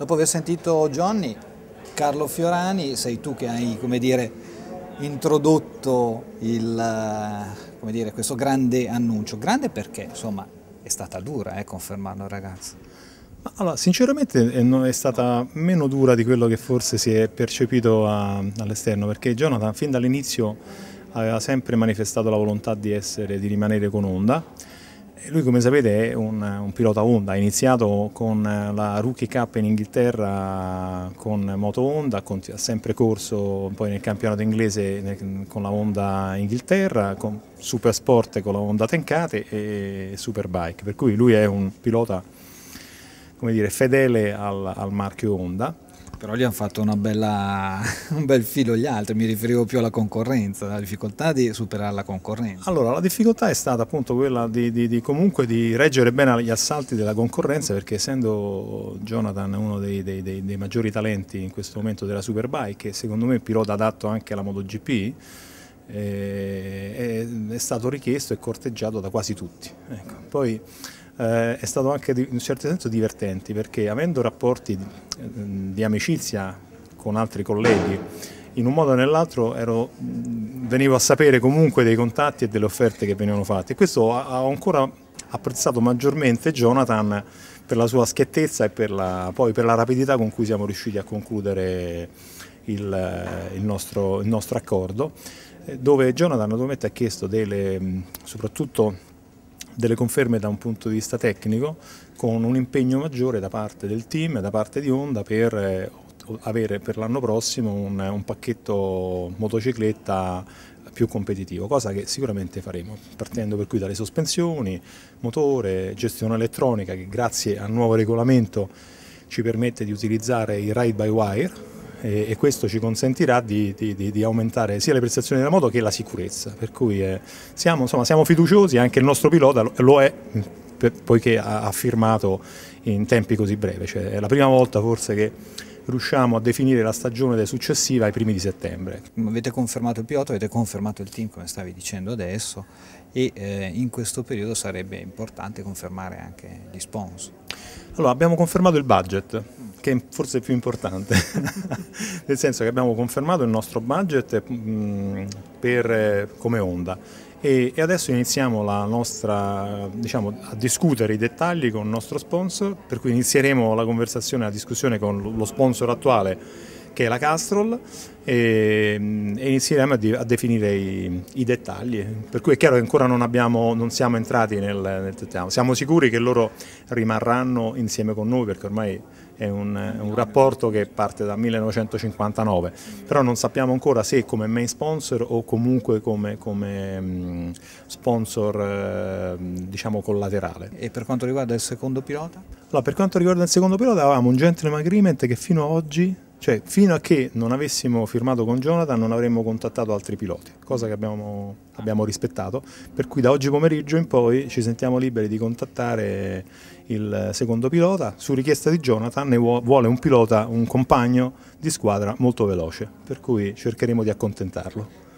Dopo aver sentito Johnny, Carlo Fiorani, sei tu che hai, dire, introdotto il, eh, dire, questo grande annuncio. Grande perché, insomma, è stata dura eh, confermarlo, ragazzi. Allora, sinceramente eh, non è stata meno dura di quello che forse si è percepito all'esterno, perché Jonathan fin dall'inizio aveva sempre manifestato la volontà di, essere, di rimanere con Onda eh, lui come sapete è un, un pilota Honda, ha iniziato con eh, la Rookie Cup in Inghilterra con moto Honda, ha sempre corso poi nel campionato inglese con la Honda Inghilterra, con Super Sport con la Honda Tencate e Superbike, per cui lui è un pilota dire, fedele al, al marchio Honda però gli hanno fatto bella, un bel filo gli altri, mi riferivo più alla concorrenza, alla difficoltà di superare la concorrenza. Allora, la difficoltà è stata appunto quella di, di, di comunque di reggere bene gli assalti della concorrenza, perché essendo Jonathan uno dei, dei, dei, dei maggiori talenti in questo momento della Superbike, e secondo me pilota adatto anche alla MotoGP, eh, è, è, stato richiesto e corteggiato da quasi tutti. Ecco. Poi, eh, è stato anche in un certo senso divertente perché avendo rapporti di, eh, di amicizia con altri colleghi, in un modo o nell'altro ero, mm, venivo a sapere comunque dei contatti e delle offerte che venivano fatte e questo ho ancora apprezzato maggiormente Jonathan per la sua schiettezza e per la, poi per la rapidità con cui siamo riusciti a concludere il, eh, il, nostro, il nostro accordo eh, dove Jonathan naturalmente ha chiesto delle, mm, soprattutto delle conferme da un punto di vista tecnico con un impegno maggiore da parte del team e da parte di Honda per eh, avere per l'anno prossimo un, un pacchetto motocicletta più competitivo, cosa che sicuramente faremo, partendo per cui dalle sospensioni, motore, gestione elettronica che grazie al nuovo regolamento ci permette di utilizzare il ride by wire, e, e questo ci consentirà di, di, di, aumentare sia le prestazioni della moto che la sicurezza, per cui eh, siamo, insomma, siamo fiduciosi, anche il nostro pilota lo, lo è mm, poiché ha firmato in tempi così brevi. Cioè, è la prima volta forse che riusciamo a definire la stagione successiva ai primi di settembre. Avete confermato il pilota, avete confermato il team come stavi dicendo adesso e eh, in questo periodo sarebbe importante confermare anche gli sponsor. Allora abbiamo confermato il budget, che è forse più importante, nel senso che abbiamo confermato il nostro budget mm, per, come onda e, e adesso iniziamo nostra, diciamo, a discutere i dettagli con il nostro sponsor, per cui inizieremo la conversazione, la discussione con lo sponsor attuale che è la Castrol e, mm, e inizieremo a, di, a definire i, i, dettagli. Per cui è chiaro che ancora non, abbiamo, non siamo entrati nel, nel siamo sicuri che loro rimarranno insieme con noi perché ormai è un, un, rapporto che parte dal 1959, però non sappiamo ancora se come main sponsor o comunque come, come sponsor ehm, diciamo collaterale. E per quanto riguarda il secondo pilota? Allora, per quanto riguarda il secondo pilota avevamo un gentleman agreement che fino ad oggi cioè, fino a che non avessimo firmato con Jonathan non avremmo contattato altri piloti, cosa che abbiamo, abbiamo rispettato, per cui da oggi pomeriggio in poi ci sentiamo liberi di contattare il secondo pilota, su richiesta di Jonathan ne vuole un pilota, un compagno di squadra molto veloce, per cui cercheremo di accontentarlo.